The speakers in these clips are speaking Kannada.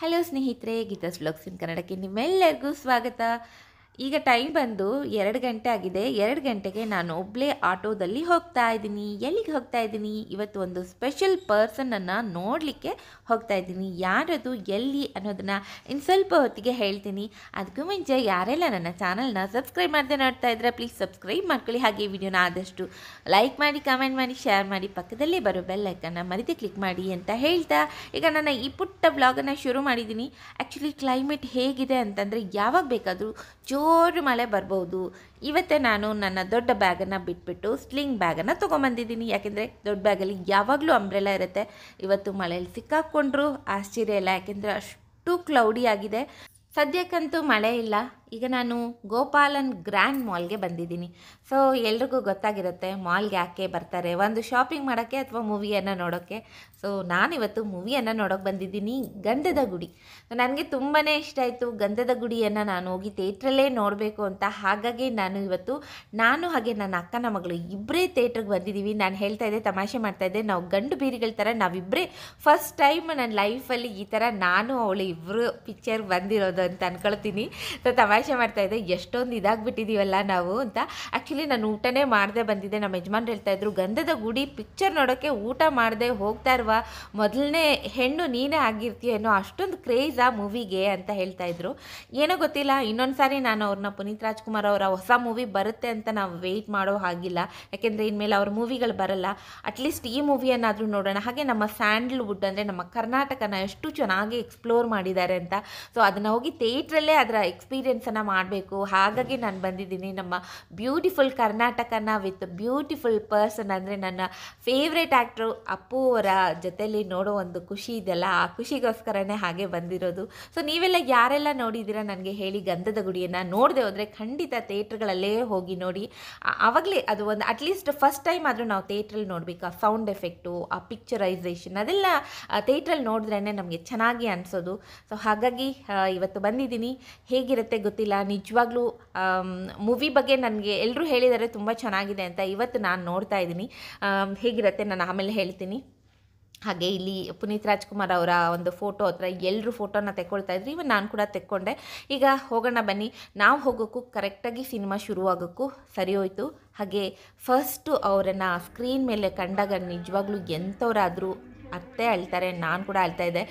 ಹಲೋ ಸ್ನೇಹಿತರೆ ಗೀತಾಸ್ ಬ್ಲಾಗ್ಸ್ ಇನ್ ಕನ್ನಡಕ್ಕೆ ನಿಮ್ಮೆಲ್ಲರಿಗೂ ಸ್ವಾಗತ ಈಗ ಟೈಮ್ ಬಂದು ಎರಡು ಗಂಟೆ ಆಗಿದೆ ಎರಡು ಗಂಟೆಗೆ ನಾನು ಒಬ್ಬಳೇ ಆಟೋದಲ್ಲಿ ಹೋಗ್ತಾ ಇದ್ದೀನಿ ಎಲ್ಲಿಗೆ ಹೋಗ್ತಾ ಇದ್ದೀನಿ ಇವತ್ತು ಒಂದು ಸ್ಪೆಷಲ್ ಪರ್ಸನನ್ನು ನೋಡಲಿಕ್ಕೆ ಹೋಗ್ತಾ ಇದ್ದೀನಿ ಯಾರದು ಎಲ್ಲಿ ಅನ್ನೋದನ್ನು ಇನ್ನು ಸ್ವಲ್ಪ ಹೊತ್ತಿಗೆ ಹೇಳ್ತೀನಿ ಅದಕ್ಕೂ ಮುಂಚೆ ಯಾರೆಲ್ಲ ನನ್ನ ಚಾನಲ್ನ ಸಬ್ಸ್ಕ್ರೈಬ್ ಮಾಡದೆ ನೋಡ್ತಾ ಇದ್ರೆ ಪ್ಲೀಸ್ ಸಬ್ಸ್ಕ್ರೈಬ್ ಮಾಡ್ಕೊಳ್ಳಿ ಹಾಗೆ ಈ ವಿಡಿಯೋನ ಆದಷ್ಟು ಲೈಕ್ ಮಾಡಿ ಕಮೆಂಟ್ ಮಾಡಿ ಶೇರ್ ಮಾಡಿ ಪಕ್ಕದಲ್ಲೇ ಬರೋ ಬೆಲ್ಲೈಕನ್ನು ಮರೀತಿ ಕ್ಲಿಕ್ ಮಾಡಿ ಅಂತ ಹೇಳ್ತಾ ಈಗ ನಾನು ಈ ಪುಟ್ಟ ಬ್ಲಾಗನ್ನು ಶುರು ಮಾಡಿದ್ದೀನಿ ಆ್ಯಕ್ಚುಲಿ ಕ್ಲೈಮೇಟ್ ಹೇಗಿದೆ ಅಂತಂದರೆ ಯಾವಾಗ ಬೇಕಾದರೂ ಜೋ ಜೋರು ಮಳೆ ಬರ್ಬೋದು ಇವತ್ತೇ ನಾನು ನನ್ನ ದೊಡ್ಡ ಬ್ಯಾಗನ್ನು ಬಿಟ್ಬಿಟ್ಟು ಸ್ಲಿಂಗ್ ಬ್ಯಾಗನ್ನು ತೊಗೊಂಬಂದಿದ್ದೀನಿ ಯಾಕೆಂದರೆ ದೊಡ್ಡ ಬ್ಯಾಗಲ್ಲಿ ಯಾವಾಗಲೂ ಅಂಬ್ರೆಲ್ಲ ಇರುತ್ತೆ ಇವತ್ತು ಮಳೆಯಲ್ಲಿ ಸಿಕ್ಕಾಕ್ಕೊಂಡ್ರು ಆಶ್ಚರ್ಯ ಇಲ್ಲ ಯಾಕೆಂದರೆ ಅಷ್ಟು ಕ್ಲೌಡಿ ಆಗಿದೆ ಸದ್ಯಕ್ಕಂತೂ ಮಳೆ ಇಲ್ಲ ಈಗ ನಾನು ಗೋಪಾಲನ್ ಗ್ರ್ಯಾಂಡ್ ಮಾಲ್ಗೆ ಬಂದಿದ್ದೀನಿ ಸೊ ಎಲ್ರಿಗೂ ಗೊತ್ತಾಗಿರುತ್ತೆ ಮಾಲ್ಗೆ ಯಾಕೆ ಬರ್ತಾರೆ ಒಂದು ಶಾಪಿಂಗ್ ಮಾಡೋಕ್ಕೆ ಅಥವಾ ಮೂವಿಯನ್ನು ನೋಡೋಕ್ಕೆ ಸೊ ನಾನಿವತ್ತು ಮೂವಿಯನ್ನು ನೋಡೋಕ್ಕೆ ಬಂದಿದ್ದೀನಿ ಗಂಧದ ಗುಡಿ ನನಗೆ ತುಂಬಾ ಇಷ್ಟ ಆಯಿತು ಗಂಧದ ಗುಡಿಯನ್ನು ನಾನು ಹೋಗಿ ಥೇಟ್ರಲ್ಲೇ ನೋಡಬೇಕು ಅಂತ ಹಾಗಾಗಿ ನಾನು ಇವತ್ತು ನಾನು ಹಾಗೆ ನನ್ನ ಅಕ್ಕನ ಮಗಳು ಇಬ್ಬರೇ ಥೇಟ್ರಿಗೆ ಬಂದಿದ್ದೀವಿ ನಾನು ಹೇಳ್ತಾ ಇದ್ದೆ ತಮಾಷೆ ಮಾಡ್ತಾ ಇದ್ದೆ ನಾವು ಗಂಡು ಬೀರಿಗಳ ಥರ ನಾವಿಬ್ಬರೇ ಫಸ್ಟ್ ಟೈಮ್ ನನ್ನ ಲೈಫಲ್ಲಿ ಈ ಥರ ನಾನು ಅವಳು ಇಬ್ಬರು ಪಿಕ್ಚರ್ ಬಂದಿರೋದು ಅಂತ ಅಂದ್ಕೊಳ್ತೀನಿ ಸೊ ತಮಾಷೆ ಆಚೆ ಮಾಡ್ತಾ ಇದ್ದೆ ಎಷ್ಟೊಂದು ಇದಾಗ್ಬಿಟ್ಟಿದ್ದೀವಲ್ಲ ನಾವು ಅಂತ ಆ್ಯಕ್ಚುಲಿ ನಾನು ಊಟನೇ ಮಾಡದೆ ಬಂದಿದ್ದೆ ನಮ್ಮ ಯಜಮಾನ್ರು ಹೇಳ್ತಾ ಇದ್ರು ಗಂಧದ ಗುಡಿ ಪಿಕ್ಚರ್ ನೋಡೋಕ್ಕೆ ಊಟ ಮಾಡದೆ ಹೋಗ್ತಾ ಇರುವ ಮೊದಲನೇ ಹೆಣ್ಣು ನೀನೇ ಆಗಿರ್ತೀಯ ಅಷ್ಟೊಂದು ಕ್ರೇಜ್ ಆ ಮೂವಿಗೆ ಅಂತ ಹೇಳ್ತಾ ಇದ್ರು ಏನೋ ಗೊತ್ತಿಲ್ಲ ಇನ್ನೊಂದು ಸಾರಿ ನಾನು ಅವ್ರನ್ನ ಪುನೀತ್ ರಾಜ್ಕುಮಾರ್ ಅವರ ಹೊಸ ಮೂವಿ ಬರುತ್ತೆ ಅಂತ ನಾವು ವೆಯ್ಟ್ ಮಾಡೋ ಹಾಗಿಲ್ಲ ಯಾಕೆಂದರೆ ಇನ್ಮೇಲೆ ಅವ್ರ ಮೂವಿಗಳು ಬರಲ್ಲ ಅಟ್ಲೀಸ್ಟ್ ಈ ಮೂವಿಯನ್ನಾದರೂ ನೋಡೋಣ ಹಾಗೆ ನಮ್ಮ ಸ್ಯಾಂಡಲ್ವುಡ್ ಅಂದರೆ ನಮ್ಮ ಕರ್ನಾಟಕನ ಎಷ್ಟು ಚೆನ್ನಾಗಿ ಎಕ್ಸ್ಪ್ಲೋರ್ ಮಾಡಿದ್ದಾರೆ ಅಂತ ಸೊ ಅದನ್ನು ಹೋಗಿ ಥಿಯೇಟ್ರಲ್ಲೇ ಅದರ ಎಕ್ಸ್ಪೀರಿಯನ್ಸ್ ಕೆಲಸನ ಮಾಡಬೇಕು ಹಾಗಾಗಿ ನಾನು ಬಂದಿದ್ದೀನಿ ನಮ್ಮ ಬ್ಯೂಟಿಫುಲ್ ಕರ್ನಾಟಕನ ವಿತ್ ಬ್ಯೂಟಿಫುಲ್ ಪರ್ಸನ್ ಅಂದರೆ ನನ್ನ ಫೇವ್ರೇಟ್ ಆ್ಯಕ್ಟ್ರು ಅಪ್ಪು ಅವರ ಜೊತೆಯಲ್ಲಿ ನೋಡೋ ಒಂದು ಖುಷಿ ಇದೆಯಲ್ಲ ಆ ಖುಷಿಗೋಸ್ಕರನೇ ಹಾಗೆ ಬಂದಿರೋದು ಸೊ ನೀವೆಲ್ಲ ಯಾರೆಲ್ಲ ನೋಡಿದ್ದೀರಾ ನನಗೆ ಹೇಳಿ ಗಂಧದ ಗುಡಿಯನ್ನು ನೋಡದೆ ಹೋದರೆ ಖಂಡಿತ ಥಿಯೇಟ್ರ್ಗಳಲ್ಲೇ ಹೋಗಿ ನೋಡಿ ಆವಾಗಲೇ ಅದು ಒಂದು ಅಟ್ಲೀಸ್ಟ್ ಫಸ್ಟ್ ಟೈಮ್ ಆದರೂ ನಾವು ಥಿಯೇಟ್ರಲ್ಲಿ ನೋಡಬೇಕು ಆ ಸೌಂಡ್ ಎಫೆಕ್ಟು ಆ ಪಿಕ್ಚರೈಸೇಷನ್ ಅದೆಲ್ಲ ಥಿಯೇಟ್ರಲ್ಲಿ ನೋಡಿದ್ರೇ ನಮಗೆ ಚೆನ್ನಾಗಿ ಅನಿಸೋದು ಸೊ ಹಾಗಾಗಿ ಇವತ್ತು ಬಂದಿದ್ದೀನಿ ಹೇಗಿರುತ್ತೆ ಗೊತ್ತು ಗೊತ್ತಿಲ್ಲ ನಿಜವಾಗ್ಲೂ ಮೂವಿ ಬಗ್ಗೆ ನನಗೆ ಎಲ್ಲರೂ ಹೇಳಿದರೆ ತುಂಬ ಚೆನ್ನಾಗಿದೆ ಅಂತ ಇವತ್ತು ನಾನು ನೋಡ್ತಾ ಇದ್ದೀನಿ ಹೇಗಿರುತ್ತೆ ನಾನು ಆಮೇಲೆ ಹೇಳ್ತೀನಿ ಹಾಗೆ ಇಲ್ಲಿ ಪುನೀತ್ ರಾಜ್ಕುಮಾರ್ ಅವರ ಒಂದು ಫೋಟೋ ಹತ್ರ ಎಲ್ಲರೂ ಫೋಟೋನ ತೆಕ್ಕೊಳ್ತಾ ಇದ್ರು ಇವಾಗ ನಾನು ಕೂಡ ತೆಕ್ಕೊಂಡೆ ಈಗ ಹೋಗೋಣ ಬನ್ನಿ ನಾವು ಹೋಗೋಕ್ಕೂ ಕರೆಕ್ಟಾಗಿ ಸಿನಿಮಾ ಶುರುವಾಗೋಕ್ಕೂ ಸರಿ ಹೋಯಿತು ಹಾಗೆ ಫಸ್ಟು ಅವರನ್ನು ಸ್ಕ್ರೀನ್ ಮೇಲೆ ಕಂಡಾಗ ನಿಜವಾಗ್ಲೂ ಎಂಥವರಾದರೂ ಅತ್ತೆ ಅಳ್ತಾರೆ ನಾನು ಕೂಡ ಅಳ್ತಾ ಇದ್ದೆ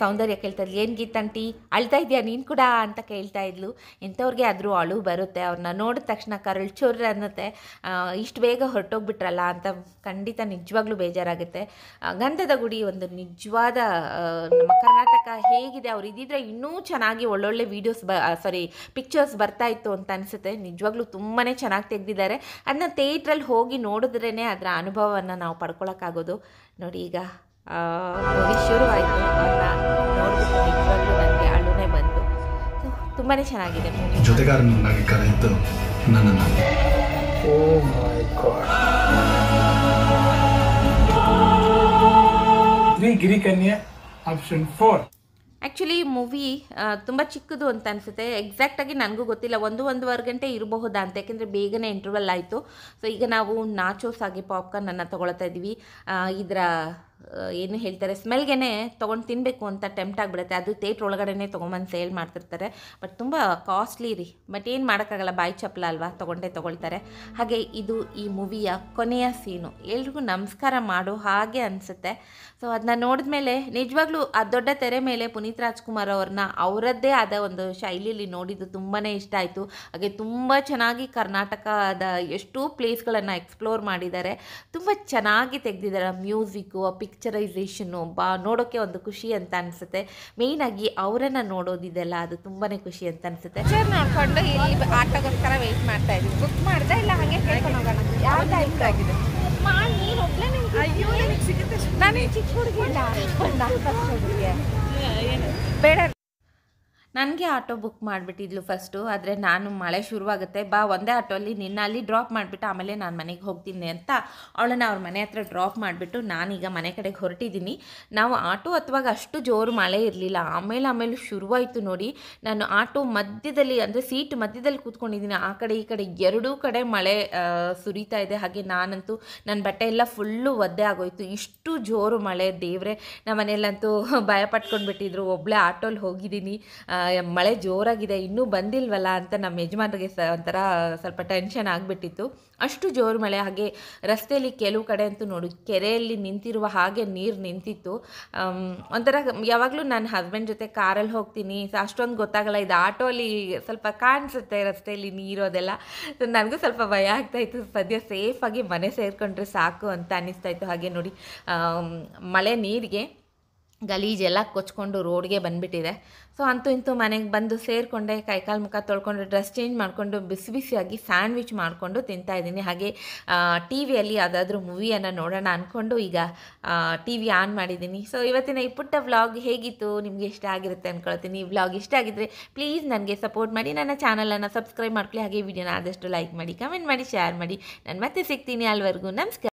ಸೌಂದರ್ಯ ಕೇಳ್ತಾಯಿದ್ಲು ಏನು ಗೀತಂಟಿ ಅಳ್ತಾ ಇದೆಯಾ ನೀನು ಕೂಡ ಅಂತ ಕೇಳ್ತಾ ಇದ್ಲು ಇಂಥವ್ರಿಗೆ ಆದರೂ ಅಳು ಬರುತ್ತೆ ಅವ್ರನ್ನ ನೋಡಿದ ತಕ್ಷಣ ಕರಳು ಚೂರ್ ಅನ್ನತ್ತೆ ಇಷ್ಟು ಬೇಗ ಹೊರಟೋಗ್ಬಿಟ್ರಲ್ಲ ಅಂತ ಖಂಡಿತ ನಿಜವಾಗ್ಲೂ ಬೇಜಾರಾಗುತ್ತೆ ಗಂಧದ ಗುಡಿ ಒಂದು ನಿಜವಾದ ನಮ್ಮ ಕರ್ನಾಟಕ ಹೇಗಿದೆ ಅವ್ರು ಇದ್ದಿದ್ರೆ ಇನ್ನೂ ಚೆನ್ನಾಗಿ ಒಳ್ಳೊಳ್ಳೆ ವೀಡಿಯೋಸ್ ಬ ಸಾರಿ ಪಿಕ್ಚರ್ಸ್ ಇತ್ತು ಅಂತ ಅನಿಸುತ್ತೆ ನಿಜವಾಗ್ಲೂ ತುಂಬಾ ಚೆನ್ನಾಗಿ ತೆಗೆದಿದ್ದಾರೆ ಅದನ್ನ ಥಿಯೇಟ್ರಲ್ಲಿ ಹೋಗಿ ನೋಡಿದ್ರೇ ಅದರ ಅನುಭವವನ್ನು ನಾವು ಪಡ್ಕೊಳ್ಳೋಕ್ಕಾಗೋದು ನೋಡಿ ಈಗ ಮೂವಿ ಶುರುವಾಯಿತು ಅವ್ರನ್ನ ನೋಡಿಬಿಟ್ಟು ನಿಜವಾಗ್ಲೂ ನನಗೆ ಅಳುನೇ ಬಂತು ಸೊ ತುಂಬಾ ಚೆನ್ನಾಗಿದೆ ಜೊತೆಗಾರನಾಗಿ ಕರೆಯಿತು ಓ ಫೋರ್ ಆ್ಯಕ್ಚುಲಿ ಮೂವಿ ತುಂಬ ಚಿಕ್ಕದು ಅಂತ ಅನಿಸುತ್ತೆ ಆಗಿ ನನಗೂ ಗೊತ್ತಿಲ್ಲ ಒಂದು ಒಂದೂವರೆ ಗಂಟೆ ಇರಬಹುದಾ ಅಂತ ಯಾಕೆಂದರೆ ಬೇಗನೆ ಇಂಟರ್ವಲ್ ಆಯಿತು ಸೊ ಈಗ ನಾವು ನಾಚೋಸ್ ಆಗಿ ಪಾಪ್ಕಾರ್ನನ್ನು ತಗೊಳ್ತಾ ಇದ್ದೀವಿ ಇದರ ಏನು ಹೇಳ್ತಾರೆ ಸ್ಮೆಲ್ಗೆ ತೊಗೊಂಡು ತಿನ್ನಬೇಕು ಅಂತ ಟೆಂಪ್ಟ್ ಆಗಿಬಿಡುತ್ತೆ ಅದು ತೇಟ್ರ್ ಒಳಗಡೆ ತೊಗೊಂಬಂದು ಸೇಲ್ ಮಾಡ್ತಿರ್ತಾರೆ ಬಟ್ ತುಂಬ ಕಾಸ್ಟ್ಲಿ ರೀ ಬಟ್ ಏನು ಮಾಡೋಕ್ಕಾಗಲ್ಲ ಬಾಯಿ ಚಪ್ಪಲ ಅಲ್ವಾ ತೊಗೊಂಡೇ ತೊಗೊಳ್ತಾರೆ ಹಾಗೆ ಇದು ಈ ಮೂವಿಯ ಕೊನೆಯ ಸೀನು ಎಲ್ರಿಗೂ ನಮಸ್ಕಾರ ಮಾಡೋ ಹಾಗೆ ಅನಿಸುತ್ತೆ ಸೊ ಅದನ್ನ ನೋಡಿದ ಮೇಲೆ ನಿಜವಾಗ್ಲೂ ಆ ದೊಡ್ಡ ತೆರೆ ಮೇಲೆ ಪುನೀತ್ ರಾಜ್ಕುಮಾರ್ ಅವ್ರನ್ನ ಅವರದ್ದೇ ಆದ ಒಂದು ಶೈಲಿಯಲ್ಲಿ ನೋಡಿದ್ದು ತುಂಬಾ ಇಷ್ಟ ಆಯಿತು ಹಾಗೆ ತುಂಬ ಚೆನ್ನಾಗಿ ಕರ್ನಾಟಕದ ಎಷ್ಟೋ ಪ್ಲೇಸ್ಗಳನ್ನು ಎಕ್ಸ್ಪ್ಲೋರ್ ಮಾಡಿದ್ದಾರೆ ತುಂಬ ಚೆನ್ನಾಗಿ ತೆಗೆದಿದ್ದಾರೆ ಮ್ಯೂಸಿಕ್ಕು ಪಿಕ್ ಪಿಕ್ಚರೈಸೇಷನು ಬಾ ನೋಡೋಕ್ಕೆ ಒಂದು ಖುಷಿ ಅಂತ ಅನಿಸುತ್ತೆ ಮೇಯ್ನಾಗಿ ಅವರನ್ನು ನೋಡೋದಿದೆಲ್ಲ ಅದು ತುಂಬಾ ಖುಷಿ ಅಂತ ಅನಿಸುತ್ತೆ ಪಿಕ್ಚರ್ ನೋಡಿಕೊಂಡು ಇಲ್ಲಿ ಆಟೋಗೋಸ್ಕರ ವೆಯ್ಟ್ ಮಾಡ್ತಾ ಇದ್ದೀವಿ ಬುಕ್ ಮಾಡಿದೆ ಇಲ್ಲ ಹಾಗೆ ಕೇಳ್ಕೊಂಡು ಹೋಗೋಣ ಆಗಿದೆ ಅಯ್ಯೋ ನಾನು ಬೇಡ ನನಗೆ ಆಟೋ ಬುಕ್ ಮಾಡಿಬಿಟ್ಟಿದ್ಲು ಫಸ್ಟು ಆದರೆ ನಾನು ಮಳೆ ಶುರುವಾಗುತ್ತೆ ಬಾ ಒಂದೇ ಆಟೋಲ್ಲಿ ಅಲ್ಲಿ ಡ್ರಾಪ್ ಮಾಡಿಬಿಟ್ಟು ಆಮೇಲೆ ನಾನು ಮನೆಗೆ ಹೋಗ್ತೀನಿ ಅಂತ ಅವಳನ್ನ ಅವ್ರ ಮನೆ ಹತ್ರ ಡ್ರಾಪ್ ಮಾಡಿಬಿಟ್ಟು ನಾನೀಗ ಮನೆ ಕಡೆಗೆ ಹೊರಟಿದ್ದೀನಿ ನಾವು ಆಟೋ ಅಥವಾ ಅಷ್ಟು ಜೋರು ಮಳೆ ಇರಲಿಲ್ಲ ಆಮೇಲೆ ಆಮೇಲೆ ಶುರುವಾಯಿತು ನೋಡಿ ನಾನು ಆಟೋ ಮಧ್ಯದಲ್ಲಿ ಅಂದರೆ ಸೀಟ್ ಮಧ್ಯದಲ್ಲಿ ಕೂತ್ಕೊಂಡಿದ್ದೀನಿ ಆ ಕಡೆ ಈ ಕಡೆ ಎರಡೂ ಕಡೆ ಮಳೆ ಸುರಿತಾ ಇದೆ ಹಾಗೆ ನಾನಂತೂ ನನ್ನ ಬಟ್ಟೆ ಎಲ್ಲ ಫುಲ್ಲು ಒದ್ದೆ ಆಗೋಯ್ತು ಇಷ್ಟು ಜೋರು ಮಳೆ ದೇವ್ರೆ ನಮ್ಮ ಮನೆಯಲ್ಲಂತೂ ಭಯ ಬಿಟ್ಟಿದ್ರು ಒಬ್ಬಳೇ ಆಟೋಲಿ ಹೋಗಿದ್ದೀನಿ ಮಳೆ ಜೋರಾಗಿದೆ ಇನ್ನೂ ಬಂದಿಲ್ವಲ್ಲ ಅಂತ ನಮ್ಮ ಯಜಮಾನ್ರಿಗೆ ಸ ಒಂಥರ ಸ್ವಲ್ಪ ಟೆನ್ಷನ್ ಆಗಿಬಿಟ್ಟಿತ್ತು ಅಷ್ಟು ಜೋರು ಮಳೆ ಹಾಗೆ ರಸ್ತೆಯಲ್ಲಿ ಕೆಲವು ಕಡೆ ಅಂತೂ ನೋಡಿ ಕೆರೆಯಲ್ಲಿ ನಿಂತಿರುವ ಹಾಗೆ ನೀರು ನಿಂತಿತ್ತು ಒಂಥರ ಯಾವಾಗಲೂ ನನ್ನ ಹಸ್ಬೆಂಡ್ ಜೊತೆ ಕಾರಲ್ಲಿ ಹೋಗ್ತೀನಿ ಅಷ್ಟೊಂದು ಗೊತ್ತಾಗಲ್ಲ ಇದು ಆಟೋಲಿ ಸ್ವಲ್ಪ ಕಾಣಿಸುತ್ತೆ ರಸ್ತೆಯಲ್ಲಿ ನೀರು ಅದೆಲ್ಲ ಸೊ ನನಗೂ ಸ್ವಲ್ಪ ಭಯ ಆಗ್ತಾಯಿತ್ತು ಸದ್ಯ ಸೇಫಾಗಿ ಮನೆ ಸೇರಿಕೊಂಡ್ರೆ ಸಾಕು ಅಂತ ಅನ್ನಿಸ್ತಾಯಿತ್ತು ಹಾಗೆ ನೋಡಿ ಮಳೆ ನೀರಿಗೆ ಗಲೀಜೆಲ್ಲ ಕೊಚ್ಕೊಂಡು ರೋಡ್ಗೆ ಬಂದುಬಿಟ್ಟಿದೆ ಸೊ ಅಂತೂ ಇಂತೂ ಮನೆಗೆ ಬಂದು ಸೇರಿಕೊಂಡೆ ಕೈಕಾಲು ಮುಖ ತೊಳ್ಕೊಂಡು ಡ್ರೆಸ್ ಚೇಂಜ್ ಮಾಡಿಕೊಂಡು ಬಿಸಿ ಬಿಸಿಯಾಗಿ ಸ್ಯಾಂಡ್ವಿಚ್ ಮಾಡಿಕೊಂಡು ತಿಂತಾ ಇದ್ದೀನಿ ಹಾಗೆ ಟಿ ವಿಯಲ್ಲಿ ಯಾವುದಾದ್ರೂ ಮೂವಿಯನ್ನು ನೋಡೋಣ ಅಂದ್ಕೊಂಡು ಈಗ ಟಿ ವಿ ಆನ್ ಮಾಡಿದ್ದೀನಿ ಸೊ ಇವತ್ತಿನ ಈ ಪುಟ್ಟ ವ್ಲಾಗ್ ಹೇಗಿತ್ತು ನಿಮಗೆ ಇಷ್ಟ ಆಗಿರುತ್ತೆ ಅಂದ್ಕೊಳ್ತೀನಿ ಈ ವ್ಲಾಗ್ ಇಷ್ಟ ಆಗಿದ್ದರೆ ಪ್ಲೀಸ್ ನನಗೆ ಸಪೋರ್ಟ್ ಮಾಡಿ ನನ್ನ ಚಾನಲನ್ನು ಸಬ್ಸ್ಕ್ರೈಬ್ ಮಾಡ್ಕೊಳ್ಳಿ ಹಾಗೆ ವಿಡಿಯೋನ ಆದಷ್ಟು ಲೈಕ್ ಮಾಡಿ ಕಮೆಂಟ್ ಮಾಡಿ ಶೇರ್ ಮಾಡಿ ನಾನು ಮತ್ತೆ ಸಿಗ್ತೀನಿ ಅಲ್ಲಿವರೆಗೂ ನಮಸ್ಕಾರ